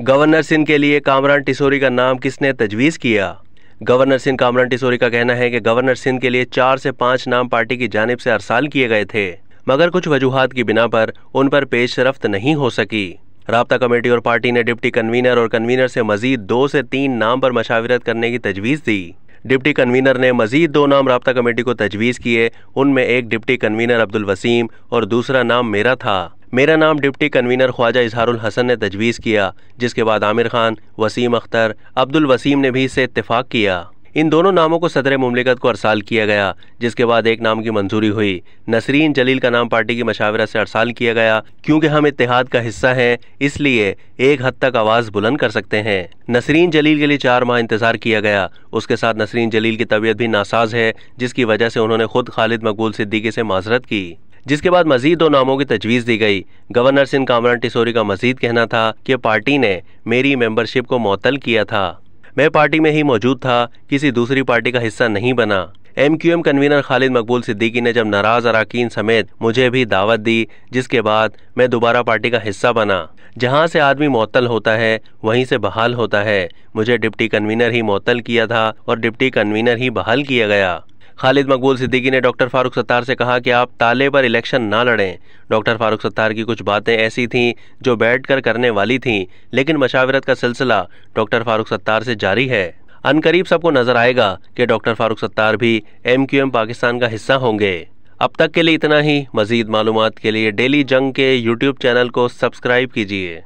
governor Singh के लिए कामरान टिसोरी का नाम किसने तजवीज़ किया गवर्नर सिंह कामरान टिसोरी का कहना है कि गवर्नर सिंह के लिए चार से पाँच नाम पार्टी की जानब से अरसाल किए गए थे मगर कुछ वजूहत की बिना पर उन पर पेशरफ्त नहीं हो सकी रबता कमेटी और पार्टी ने डिप्टी कन्वीनर और कन्वीनर से मजीद दो से तीन नाम पर मशावरत करने की तजवीज़ दी डिप्टी कन्वीनर ने मजीद दो नाम रबता कमेटी को तजवीज़ किए उनमें एक डिप्टी कन्वीनर अब्दुल वसीम और दूसरा नाम मेरा था मेरा नाम डिप्टी कन्वीनर ख्वाजा इजहारुल हसन ने तजवीज़ किया जिसके बाद आमिर खान वसीम अख्तर अब्दुल वसीम ने भी इससे इतफाक़ किया इन दोनों नामों को सदर ममलिकत को अरसाल किया गया जिसके बाद एक नाम की मंजूरी हुई नसरीन जलील का नाम पार्टी की मशावरा से अरसाल किया गया क्योंकि हम इतिहाद का हिस्सा हैं इसलिए एक हद तक आवाज़ बुलंद कर सकते हैं नसरीन जलील के लिए चार माह इंतज़ार किया गया उसके साथ नसरीन जलील की तबीयत भी नासाज है जिसकी वजह से उन्होंने खुद खालिद मकबूल सिद्दीकी से माजरत की जिसके बाद मजीद दो नामों की तजवीज़ दी गई गवर्नर सिंह कामरान टिसोरी का मजीद कहना था कि पार्टी ने मेरी मेंबरशिप को मअतल किया था मैं पार्टी में ही मौजूद था किसी दूसरी पार्टी का हिस्सा नहीं बना M Q M convener Khalid Maqbool Siddiqui ने जब नाराज अरकान समेत मुझे भी दावत दी जिसके बाद मैं दोबारा पार्टी का हिस्सा बना जहां से आदमी मअतल होता है वहीं से बहाल होता है मुझे डिप्टी कन्वीनर ही मअतल किया था और डिप्टी कन्वीनर ही बहाल किया गया खालिद मकबूल सिद्दीकी ने डॉक्टर फारूक सत्तार से कहा कि आप ताले पर इलेक्शन ना लड़ें डॉक्टर फारूक सत्तार की कुछ बातें ऐसी थीं जो बैठ कर करने वाली थीं लेकिन मशावरत का सिलसिला डॉक्टर फारूक सत्तार से जारी है अनकरीब सबको नजर आएगा कि डॉक्टर फारूक सत्तार भी एम क्यू एम पाकिस्तान का हिस्सा होंगे अब तक के लिए इतना ही मज़ीद मालूम के लिए डेली जंग के यूट्यूब चैनल को सब्सक्राइब कीजिए